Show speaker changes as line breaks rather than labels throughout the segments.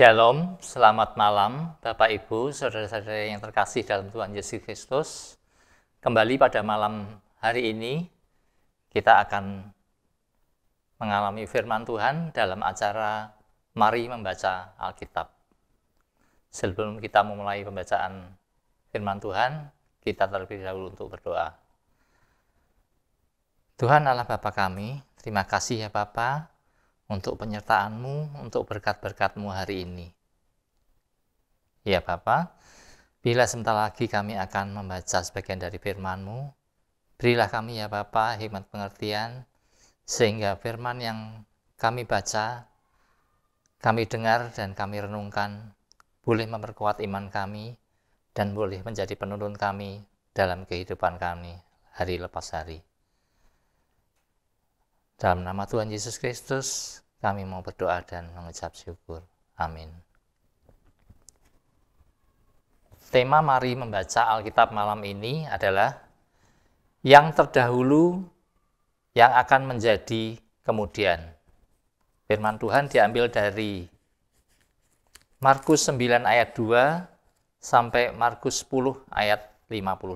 Shalom, selamat malam Bapak Ibu, saudara-saudara yang terkasih dalam Tuhan Yesus Kristus. Kembali pada malam hari ini kita akan mengalami firman Tuhan dalam acara Mari Membaca Alkitab. Sebelum kita memulai pembacaan firman Tuhan, kita terlebih dahulu untuk berdoa. Tuhan Allah Bapa kami, terima kasih ya Bapak untuk penyertaanmu, untuk berkat-berkatmu hari ini. Ya Bapa, bila sebentar lagi kami akan membaca sebagian dari Firmanmu, berilah kami ya Bapa hikmat pengertian, sehingga firman yang kami baca, kami dengar dan kami renungkan, boleh memperkuat iman kami, dan boleh menjadi penuntun kami dalam kehidupan kami hari lepas hari. Dalam nama Tuhan Yesus Kristus, kami mau berdoa dan mengucap syukur. Amin. Tema mari membaca Alkitab malam ini adalah yang terdahulu yang akan menjadi kemudian. Firman Tuhan diambil dari Markus 9 ayat 2 sampai Markus 10 ayat 52.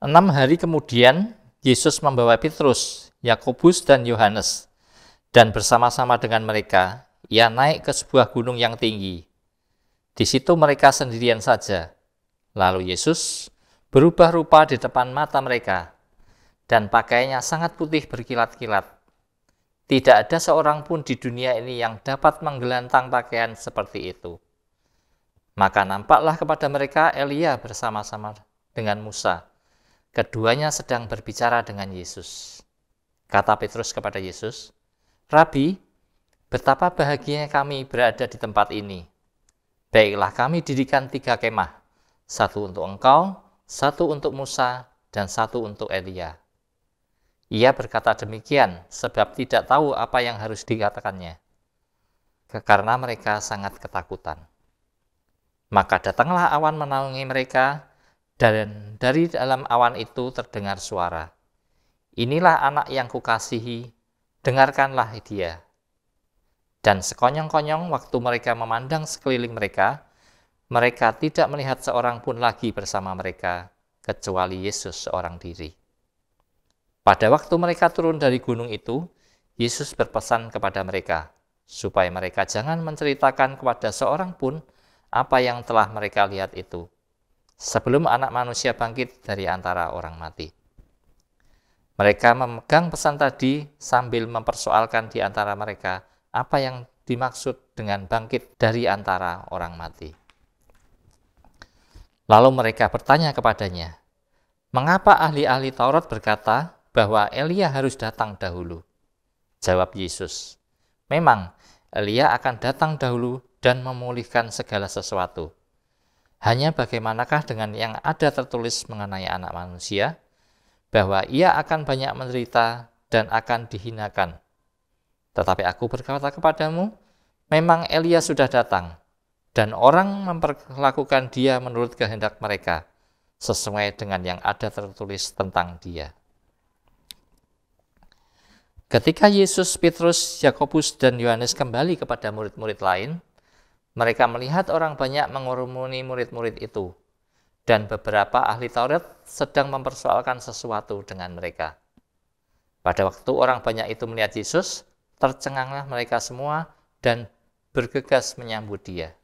Enam hari kemudian, Yesus membawa Petrus, Yakobus, dan Yohanes, dan bersama-sama dengan mereka, ia naik ke sebuah gunung yang tinggi. Di situ mereka sendirian saja. Lalu Yesus berubah rupa di depan mata mereka, dan pakaiannya sangat putih berkilat-kilat. Tidak ada seorang pun di dunia ini yang dapat menggelantang pakaian seperti itu. Maka nampaklah kepada mereka Elia bersama-sama dengan Musa Keduanya sedang berbicara dengan Yesus. Kata Petrus kepada Yesus, Rabi, betapa bahagianya kami berada di tempat ini. Baiklah kami didikan tiga kemah, satu untuk engkau, satu untuk Musa, dan satu untuk Elia. Ia berkata demikian sebab tidak tahu apa yang harus dikatakannya, karena mereka sangat ketakutan. Maka datanglah awan menaungi mereka, dan dari dalam awan itu terdengar suara, Inilah anak yang kukasihi, dengarkanlah dia. Dan sekonyong-konyong waktu mereka memandang sekeliling mereka, mereka tidak melihat seorang pun lagi bersama mereka, kecuali Yesus seorang diri. Pada waktu mereka turun dari gunung itu, Yesus berpesan kepada mereka, supaya mereka jangan menceritakan kepada seorang pun apa yang telah mereka lihat itu, sebelum anak manusia bangkit dari antara orang mati. Mereka memegang pesan tadi sambil mempersoalkan di antara mereka apa yang dimaksud dengan bangkit dari antara orang mati. Lalu mereka bertanya kepadanya, "Mengapa ahli-ahli Taurat berkata bahwa Elia harus datang dahulu?" Jawab Yesus, "Memang Elia akan datang dahulu dan memulihkan segala sesuatu." Hanya bagaimanakah dengan yang ada tertulis mengenai anak manusia, bahwa ia akan banyak menderita dan akan dihinakan. Tetapi aku berkata kepadamu, memang Elia sudah datang, dan orang memperlakukan dia menurut kehendak mereka, sesuai dengan yang ada tertulis tentang dia. Ketika Yesus, Petrus, Yakobus, dan Yohanes kembali kepada murid-murid lain, mereka melihat orang banyak mengurumuni murid-murid itu, dan beberapa ahli Taurat sedang mempersoalkan sesuatu dengan mereka. Pada waktu orang banyak itu melihat Yesus, tercenganglah mereka semua dan bergegas menyambut dia.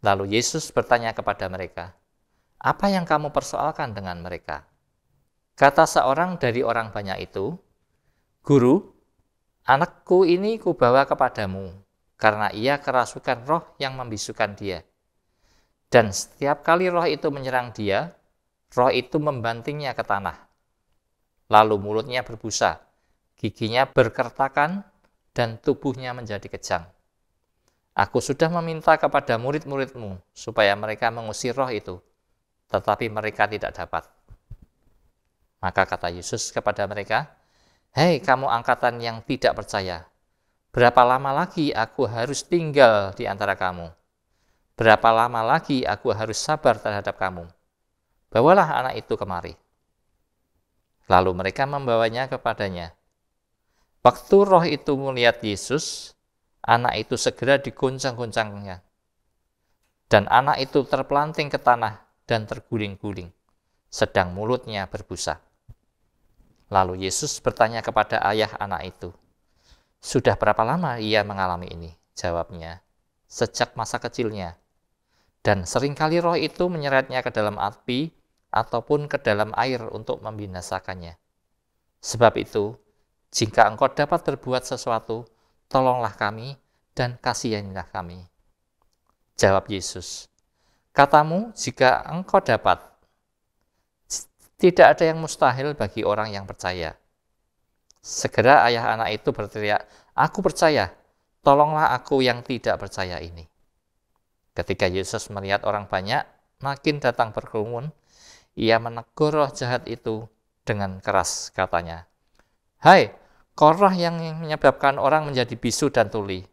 Lalu Yesus bertanya kepada mereka, "Apa yang kamu persoalkan dengan mereka?" Kata seorang dari orang banyak itu, "Guru, anakku ini kubawa kepadamu, karena ia kerasukan roh yang membisukan dia. Dan setiap kali roh itu menyerang dia, roh itu membantingnya ke tanah. Lalu mulutnya berbusa, giginya berkertakan, dan tubuhnya menjadi kejang. Aku sudah meminta kepada murid-muridmu supaya mereka mengusir roh itu, tetapi mereka tidak dapat. Maka kata Yesus kepada mereka, Hei kamu angkatan yang tidak percaya, Berapa lama lagi aku harus tinggal di antara kamu? Berapa lama lagi aku harus sabar terhadap kamu? Bawalah anak itu kemari. Lalu mereka membawanya kepadanya. Waktu roh itu melihat Yesus, anak itu segera digoncang-goncangnya. Dan anak itu terpelanting ke tanah dan terguling-guling, sedang mulutnya berbusa. Lalu Yesus bertanya kepada ayah anak itu, sudah berapa lama ia mengalami ini? Jawabnya, sejak masa kecilnya. Dan seringkali roh itu menyeretnya ke dalam api ataupun ke dalam air untuk membinasakannya. Sebab itu, jika engkau dapat berbuat sesuatu, tolonglah kami dan kasihanilah kami. Jawab Yesus, katamu jika engkau dapat, tidak ada yang mustahil bagi orang yang percaya. Segera ayah anak itu berteriak, Aku percaya, tolonglah aku yang tidak percaya ini. Ketika Yesus melihat orang banyak, makin datang berkerumun, ia menegur roh jahat itu dengan keras katanya, Hai, korah yang menyebabkan orang menjadi bisu dan tuli.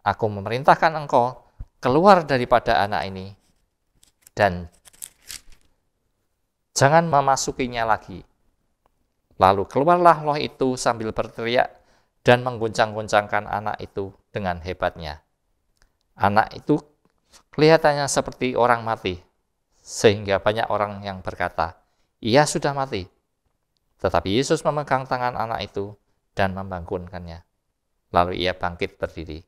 Aku memerintahkan engkau keluar daripada anak ini dan jangan memasukinya lagi. Lalu keluarlah Roh itu sambil berteriak dan mengguncang-guncangkan anak itu dengan hebatnya. Anak itu kelihatannya seperti orang mati, sehingga banyak orang yang berkata, ia sudah mati. Tetapi Yesus memegang tangan anak itu dan membangunkannya. Lalu ia bangkit berdiri.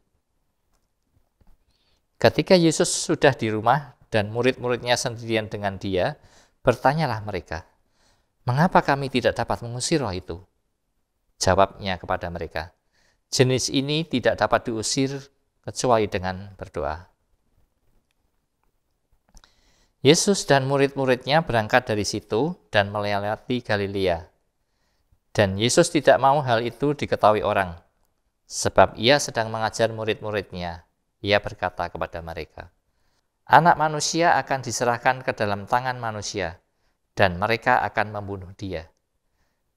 Ketika Yesus sudah di rumah dan murid-muridnya sendirian dengan dia, bertanyalah mereka, Mengapa kami tidak dapat mengusir roh itu? Jawabnya kepada mereka, jenis ini tidak dapat diusir kecuali dengan berdoa. Yesus dan murid-muridnya berangkat dari situ dan melewati Galilea. Dan Yesus tidak mau hal itu diketahui orang, sebab ia sedang mengajar murid-muridnya. Ia berkata kepada mereka, Anak manusia akan diserahkan ke dalam tangan manusia, dan mereka akan membunuh dia.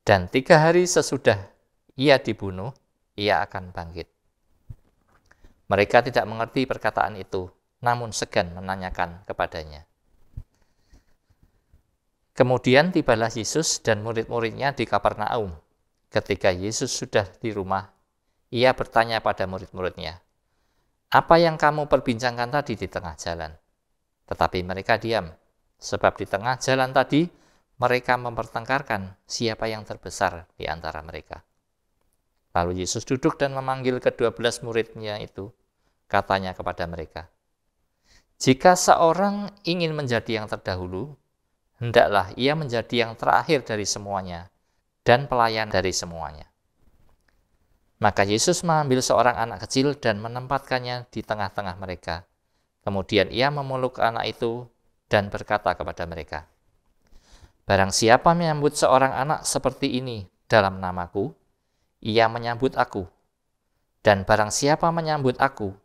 Dan tiga hari sesudah ia dibunuh, ia akan bangkit. Mereka tidak mengerti perkataan itu, namun segan menanyakan kepadanya. Kemudian tibalah Yesus dan murid-muridnya di Kapernaum. Ketika Yesus sudah di rumah, ia bertanya pada murid-muridnya, "Apa yang kamu perbincangkan tadi di tengah jalan?" Tetapi mereka diam Sebab di tengah jalan tadi mereka mempertengkarkan siapa yang terbesar di antara mereka. Lalu Yesus duduk dan memanggil kedua belas muridnya itu. Katanya kepada mereka, Jika seorang ingin menjadi yang terdahulu, hendaklah ia menjadi yang terakhir dari semuanya dan pelayan dari semuanya. Maka Yesus mengambil seorang anak kecil dan menempatkannya di tengah-tengah mereka. Kemudian ia memeluk anak itu dan berkata kepada mereka, Barang siapa menyambut seorang anak seperti ini dalam namaku, ia menyambut aku. Dan barang siapa menyambut aku,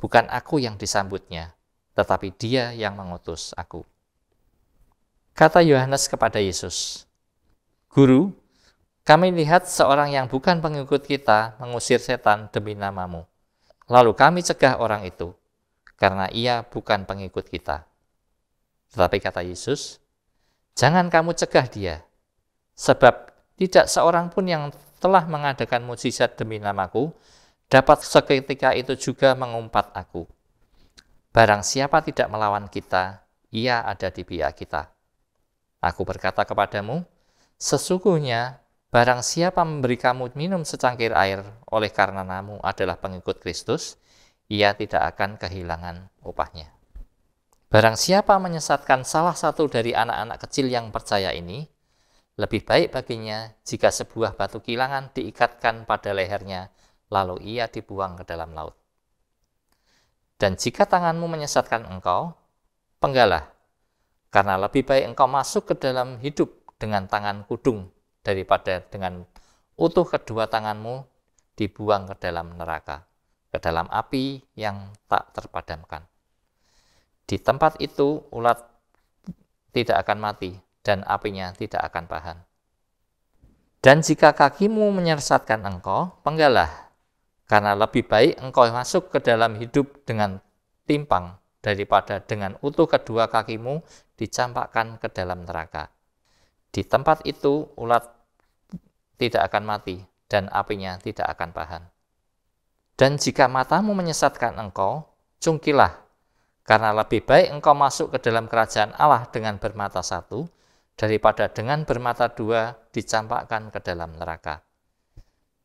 bukan aku yang disambutnya, tetapi dia yang mengutus aku. Kata Yohanes kepada Yesus, Guru, kami lihat seorang yang bukan pengikut kita mengusir setan demi namamu. Lalu kami cegah orang itu, karena ia bukan pengikut kita. Tetapi kata Yesus, jangan kamu cegah dia, sebab tidak seorang pun yang telah mengadakan mujizat demi namaku dapat seketika itu juga mengumpat aku. Barang siapa tidak melawan kita, ia ada di pihak kita. Aku berkata kepadamu, sesungguhnya barang siapa memberi kamu minum secangkir air oleh karena namu adalah pengikut Kristus, ia tidak akan kehilangan upahnya. Barang siapa menyesatkan salah satu dari anak-anak kecil yang percaya ini, lebih baik baginya jika sebuah batu kilangan diikatkan pada lehernya, lalu ia dibuang ke dalam laut. Dan jika tanganmu menyesatkan engkau, penggalah, karena lebih baik engkau masuk ke dalam hidup dengan tangan kudung daripada dengan utuh kedua tanganmu dibuang ke dalam neraka, ke dalam api yang tak terpadamkan. Di tempat itu ulat tidak akan mati dan apinya tidak akan paham. Dan jika kakimu menyesatkan engkau, penggalah, karena lebih baik engkau masuk ke dalam hidup dengan timpang daripada dengan utuh kedua kakimu dicampakkan ke dalam neraka. Di tempat itu ulat tidak akan mati dan apinya tidak akan paham. Dan jika matamu menyesatkan engkau, cungkilah karena lebih baik engkau masuk ke dalam kerajaan Allah dengan bermata satu, daripada dengan bermata dua dicampakkan ke dalam neraka.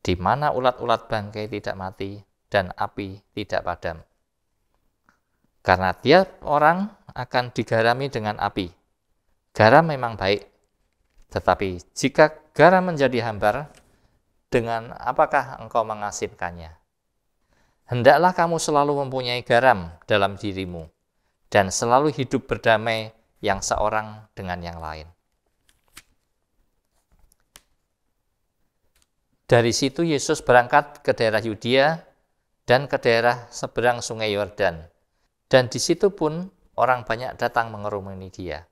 Di mana ulat-ulat bangkai tidak mati dan api tidak padam. Karena tiap orang akan digarami dengan api. Garam memang baik, tetapi jika garam menjadi hambar, dengan apakah engkau mengasinkannya? Hendaklah kamu selalu mempunyai garam dalam dirimu dan selalu hidup berdamai yang seorang dengan yang lain. Dari situ Yesus berangkat ke daerah Yudea dan ke daerah seberang sungai Yordan. Dan di situ pun orang banyak datang mengerumuni dia.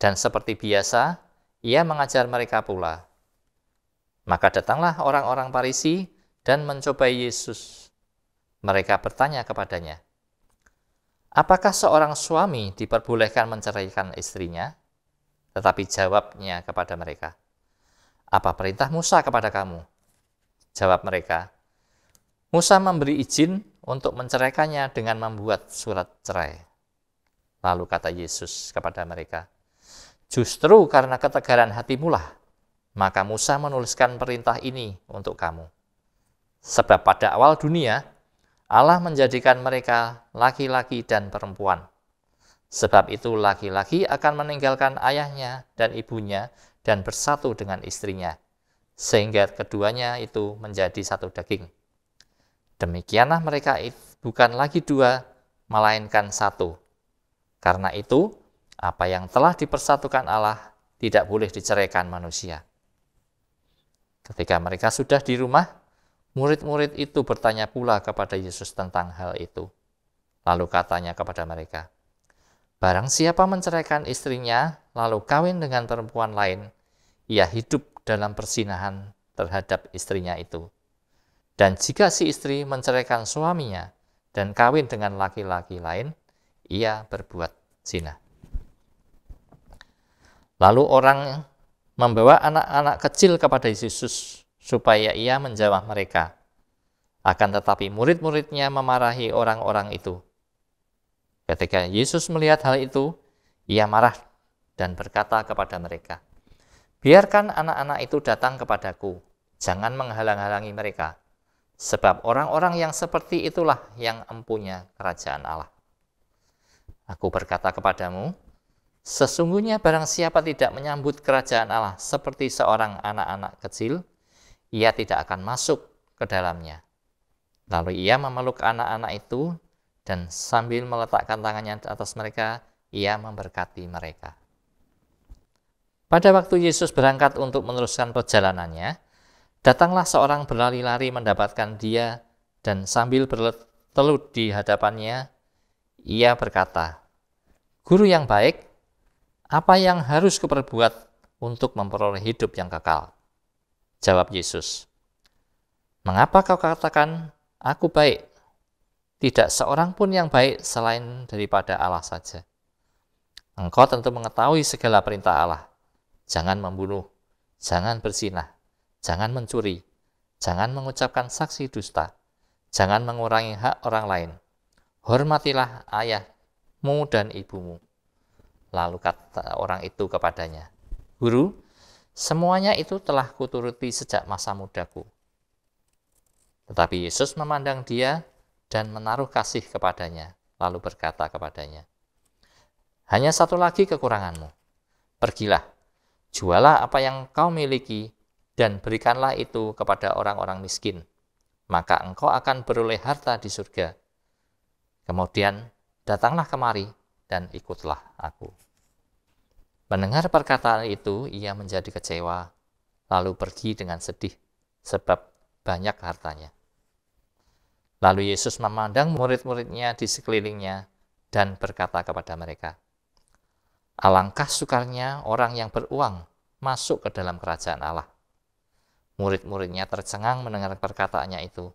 Dan seperti biasa, ia mengajar mereka pula. Maka datanglah orang-orang Parisi dan mencobai Yesus mereka bertanya kepadanya, Apakah seorang suami diperbolehkan menceraikan istrinya? Tetapi jawabnya kepada mereka, Apa perintah Musa kepada kamu? Jawab mereka, Musa memberi izin untuk menceraikannya dengan membuat surat cerai. Lalu kata Yesus kepada mereka, Justru karena ketegaran hatimulah, maka Musa menuliskan perintah ini untuk kamu. Sebab pada awal dunia, Allah menjadikan mereka laki-laki dan perempuan. Sebab itu laki-laki akan meninggalkan ayahnya dan ibunya dan bersatu dengan istrinya, sehingga keduanya itu menjadi satu daging. Demikianlah mereka bukan lagi dua, melainkan satu. Karena itu, apa yang telah dipersatukan Allah tidak boleh diceraikan manusia. Ketika mereka sudah di rumah, Murid-murid itu bertanya pula kepada Yesus tentang hal itu. Lalu katanya kepada mereka, Barang siapa menceraikan istrinya, lalu kawin dengan perempuan lain, ia hidup dalam persinahan terhadap istrinya itu. Dan jika si istri menceraikan suaminya dan kawin dengan laki-laki lain, ia berbuat zina. Lalu orang membawa anak-anak kecil kepada Yesus supaya ia menjawab mereka. Akan tetapi murid-muridnya memarahi orang-orang itu. Ketika Yesus melihat hal itu, ia marah dan berkata kepada mereka, Biarkan anak-anak itu datang kepadaku, jangan menghalang-halangi mereka, sebab orang-orang yang seperti itulah yang empunya kerajaan Allah. Aku berkata kepadamu, sesungguhnya barang siapa tidak menyambut kerajaan Allah seperti seorang anak-anak kecil, ia tidak akan masuk ke dalamnya. Lalu ia memeluk anak-anak itu dan sambil meletakkan tangannya di atas mereka, ia memberkati mereka. Pada waktu Yesus berangkat untuk meneruskan perjalanannya, datanglah seorang berlari-lari mendapatkan dia dan sambil bertelut di hadapannya, ia berkata, Guru yang baik, apa yang harus kuperbuat untuk memperoleh hidup yang kekal? Jawab Yesus, Mengapa kau katakan, aku baik? Tidak seorang pun yang baik selain daripada Allah saja. Engkau tentu mengetahui segala perintah Allah. Jangan membunuh, jangan bersinah, jangan mencuri, jangan mengucapkan saksi dusta, jangan mengurangi hak orang lain. Hormatilah ayahmu dan ibumu. Lalu kata orang itu kepadanya, Guru, Semuanya itu telah kuturuti sejak masa mudaku. Tetapi Yesus memandang dia dan menaruh kasih kepadanya, lalu berkata kepadanya, Hanya satu lagi kekuranganmu. Pergilah, jualah apa yang kau miliki, dan berikanlah itu kepada orang-orang miskin. Maka engkau akan beroleh harta di surga. Kemudian datanglah kemari dan ikutlah aku. Mendengar perkataan itu, ia menjadi kecewa, lalu pergi dengan sedih, sebab banyak hartanya. Lalu Yesus memandang murid-muridnya di sekelilingnya dan berkata kepada mereka, Alangkah sukarnya orang yang beruang masuk ke dalam kerajaan Allah. Murid-muridnya tercengang mendengar perkataannya itu.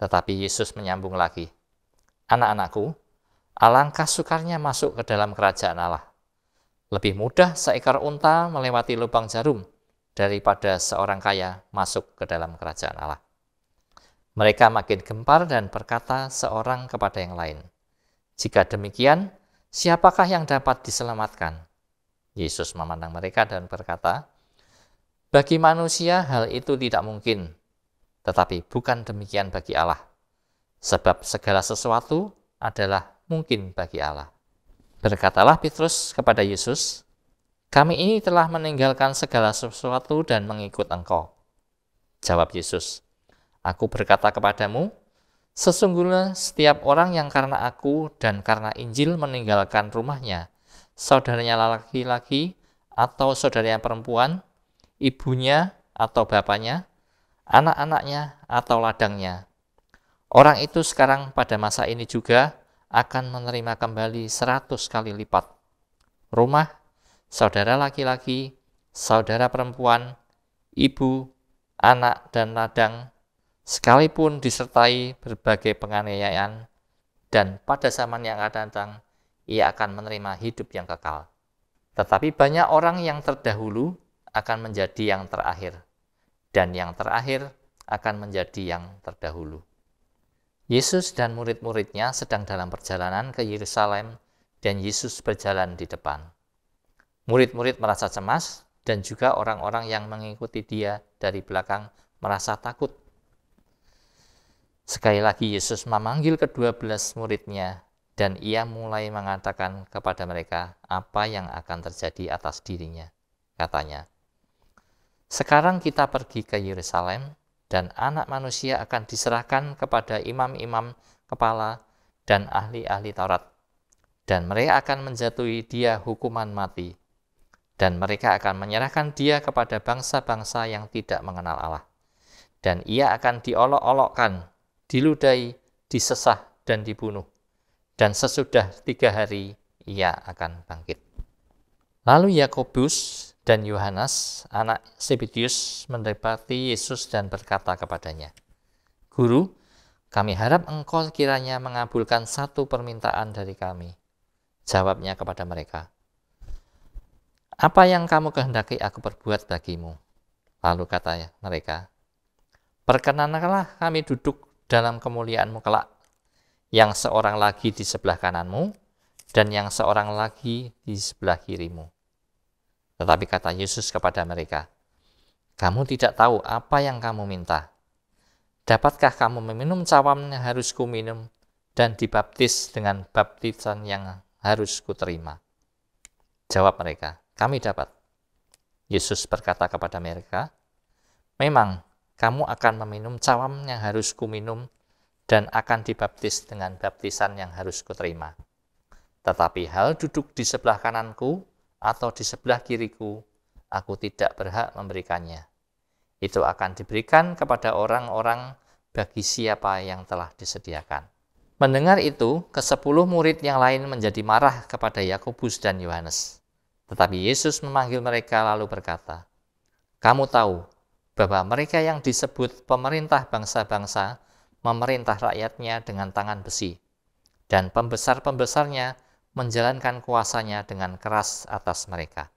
Tetapi Yesus menyambung lagi, Anak-anakku, alangkah sukarnya masuk ke dalam kerajaan Allah. Lebih mudah seekor unta melewati lubang jarum daripada seorang kaya masuk ke dalam kerajaan Allah. Mereka makin gempar dan berkata seorang kepada yang lain, "Jika demikian, siapakah yang dapat diselamatkan?" Yesus memandang mereka dan berkata, "Bagi manusia hal itu tidak mungkin, tetapi bukan demikian bagi Allah, sebab segala sesuatu adalah mungkin bagi Allah." Berkatalah Petrus kepada Yesus, kami ini telah meninggalkan segala sesuatu dan mengikut engkau. Jawab Yesus, aku berkata kepadamu, sesungguhnya setiap orang yang karena aku dan karena Injil meninggalkan rumahnya, saudaranya laki-laki atau saudaranya perempuan, ibunya atau bapaknya, anak-anaknya atau ladangnya. Orang itu sekarang pada masa ini juga akan menerima kembali 100 kali lipat. Rumah, saudara laki-laki, saudara perempuan, ibu, anak, dan ladang, sekalipun disertai berbagai penganiayaan, dan pada zaman yang akan datang, ia akan menerima hidup yang kekal. Tetapi banyak orang yang terdahulu akan menjadi yang terakhir, dan yang terakhir akan menjadi yang terdahulu. Yesus dan murid-muridnya sedang dalam perjalanan ke Yerusalem dan Yesus berjalan di depan. Murid-murid merasa cemas dan juga orang-orang yang mengikuti dia dari belakang merasa takut. Sekali lagi Yesus memanggil kedua belas muridnya dan ia mulai mengatakan kepada mereka apa yang akan terjadi atas dirinya. Katanya, sekarang kita pergi ke Yerusalem dan anak manusia akan diserahkan kepada imam-imam kepala dan ahli-ahli Taurat dan mereka akan menjatuhi dia hukuman mati dan mereka akan menyerahkan dia kepada bangsa-bangsa yang tidak mengenal Allah dan ia akan diolok-olokkan diludai, disesah dan dibunuh dan sesudah tiga hari ia akan bangkit Lalu Yakobus dan Yohanes, anak Sebedius, mendapati Yesus dan berkata kepadanya, Guru, kami harap engkau kiranya mengabulkan satu permintaan dari kami. Jawabnya kepada mereka, Apa yang kamu kehendaki aku perbuat bagimu? Lalu kata mereka, Perkenankanlah kami duduk dalam kemuliaanmu kelak, yang seorang lagi di sebelah kananmu, dan yang seorang lagi di sebelah kirimu. Tetapi kata Yesus kepada mereka, "Kamu tidak tahu apa yang kamu minta. Dapatkah kamu meminum cawan yang harus kuminum dan dibaptis dengan baptisan yang harus kuterima?" Jawab mereka, "Kami dapat." Yesus berkata kepada mereka, "Memang kamu akan meminum cawan yang harus kuminum dan akan dibaptis dengan baptisan yang harus kuterima." Tetapi hal duduk di sebelah kananku atau di sebelah kiriku, aku tidak berhak memberikannya. Itu akan diberikan kepada orang-orang bagi siapa yang telah disediakan. Mendengar itu, kesepuluh murid yang lain menjadi marah kepada Yakobus dan Yohanes. Tetapi Yesus memanggil mereka lalu berkata, Kamu tahu bahwa mereka yang disebut pemerintah bangsa-bangsa memerintah rakyatnya dengan tangan besi, dan pembesar-pembesarnya menjalankan kuasanya dengan keras atas mereka.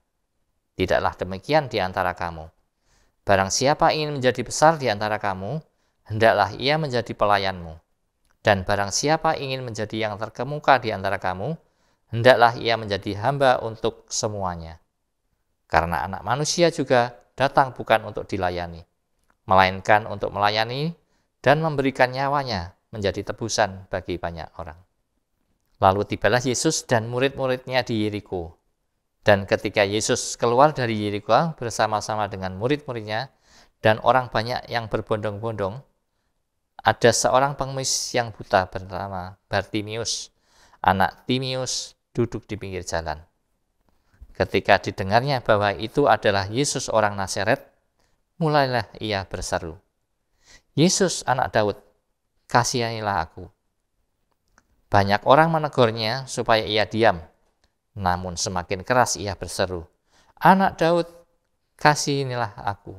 Tidaklah demikian di antara kamu. Barang siapa ingin menjadi besar di antara kamu, hendaklah ia menjadi pelayanmu. Dan barang siapa ingin menjadi yang terkemuka di antara kamu, hendaklah ia menjadi hamba untuk semuanya. Karena anak manusia juga datang bukan untuk dilayani, melainkan untuk melayani dan memberikan nyawanya menjadi tebusan bagi banyak orang. Lalu tibalah Yesus dan murid-muridnya di Yeriko. Dan ketika Yesus keluar dari Yeriko bersama-sama dengan murid-muridnya dan orang banyak yang berbondong-bondong, ada seorang pengemis yang buta bernama Bartimius, anak Timius, duduk di pinggir jalan. Ketika didengarnya bahwa itu adalah Yesus orang Nasaret, mulailah ia berseru, Yesus anak Daud, kasihanilah aku. Banyak orang menegurnya supaya ia diam, namun semakin keras ia berseru, Anak Daud, kasihinilah aku.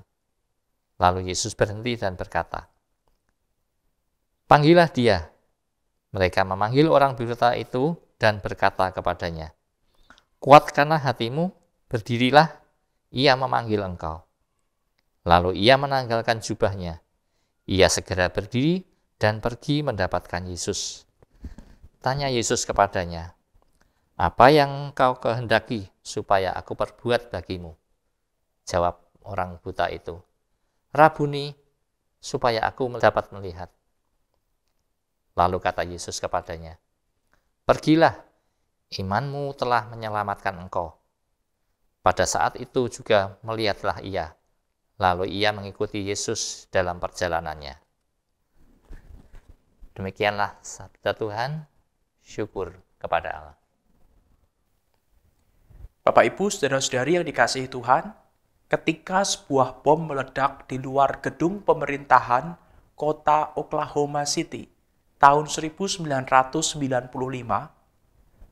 Lalu Yesus berhenti dan berkata, Panggillah dia. Mereka memanggil orang buta itu dan berkata kepadanya, Kuatkanlah hatimu, berdirilah, ia memanggil engkau. Lalu ia menanggalkan jubahnya. Ia segera berdiri dan pergi mendapatkan Yesus. Tanya Yesus kepadanya, apa yang kau kehendaki supaya aku perbuat bagimu? Jawab orang buta itu, Rabuni, supaya aku dapat melihat. Lalu kata Yesus kepadanya, Pergilah, imanmu telah menyelamatkan engkau. Pada saat itu juga melihatlah ia. Lalu ia mengikuti Yesus dalam perjalanannya. Demikianlah sabda Tuhan syukur kepada Allah. Bapak Ibu, saudara-saudari yang dikasihi Tuhan, ketika
sebuah bom meledak di luar gedung pemerintahan kota Oklahoma City tahun 1995,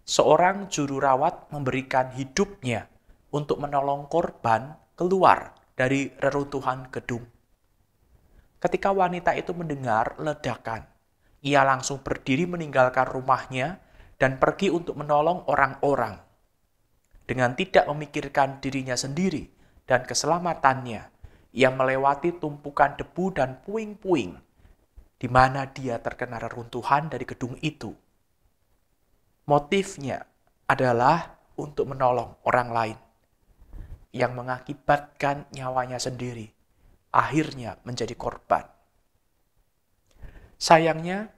seorang juru rawat memberikan hidupnya untuk menolong korban keluar dari reruntuhan gedung. Ketika wanita itu mendengar ledakan, ia langsung berdiri meninggalkan rumahnya dan pergi untuk menolong orang-orang. Dengan tidak memikirkan dirinya sendiri dan keselamatannya, ia melewati tumpukan debu dan puing-puing di mana dia terkena reruntuhan dari gedung itu. Motifnya adalah untuk menolong orang lain yang mengakibatkan nyawanya sendiri akhirnya menjadi korban. Sayangnya,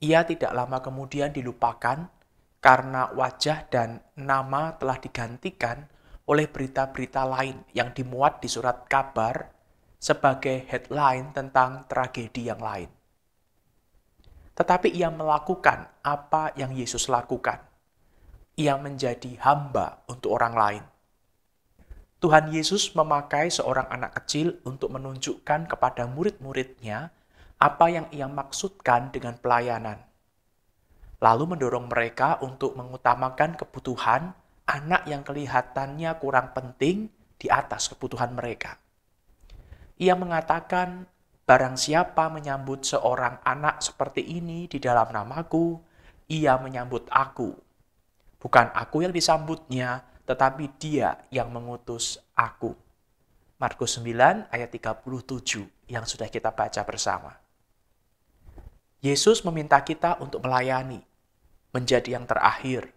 ia tidak lama kemudian dilupakan karena wajah dan nama telah digantikan oleh berita-berita lain yang dimuat di surat kabar sebagai headline tentang tragedi yang lain. Tetapi ia melakukan apa yang Yesus lakukan. Ia menjadi hamba untuk orang lain. Tuhan Yesus memakai seorang anak kecil untuk menunjukkan kepada murid-muridnya apa yang ia maksudkan dengan pelayanan, lalu mendorong mereka untuk mengutamakan kebutuhan anak yang kelihatannya kurang penting di atas kebutuhan mereka. Ia mengatakan, "Barang siapa menyambut seorang anak seperti ini di dalam namaku, ia menyambut aku. Bukan aku yang disambutnya, tetapi dia yang mengutus aku." Markus 9 ayat 37 yang sudah kita baca bersama. Yesus meminta kita untuk melayani, menjadi yang terakhir.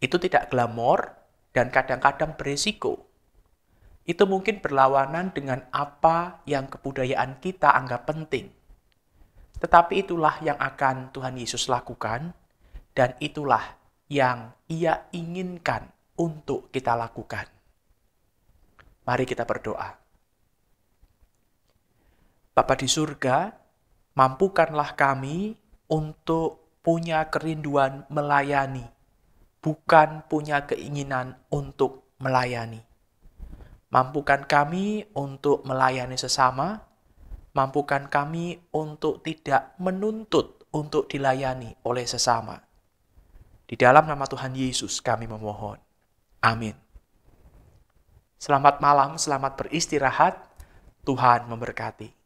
Itu tidak glamor dan kadang-kadang berisiko. Itu mungkin berlawanan dengan apa yang kebudayaan kita anggap penting. Tetapi itulah yang akan Tuhan Yesus lakukan dan itulah yang ia inginkan untuk kita lakukan. Mari kita berdoa. Bapa di surga, mampukanlah kami untuk punya kerinduan melayani, bukan punya keinginan untuk melayani. Mampukan kami untuk melayani sesama, mampukan kami untuk tidak menuntut untuk dilayani oleh sesama. Di dalam nama Tuhan Yesus kami memohon. Amin. Selamat malam, selamat beristirahat. Tuhan memberkati.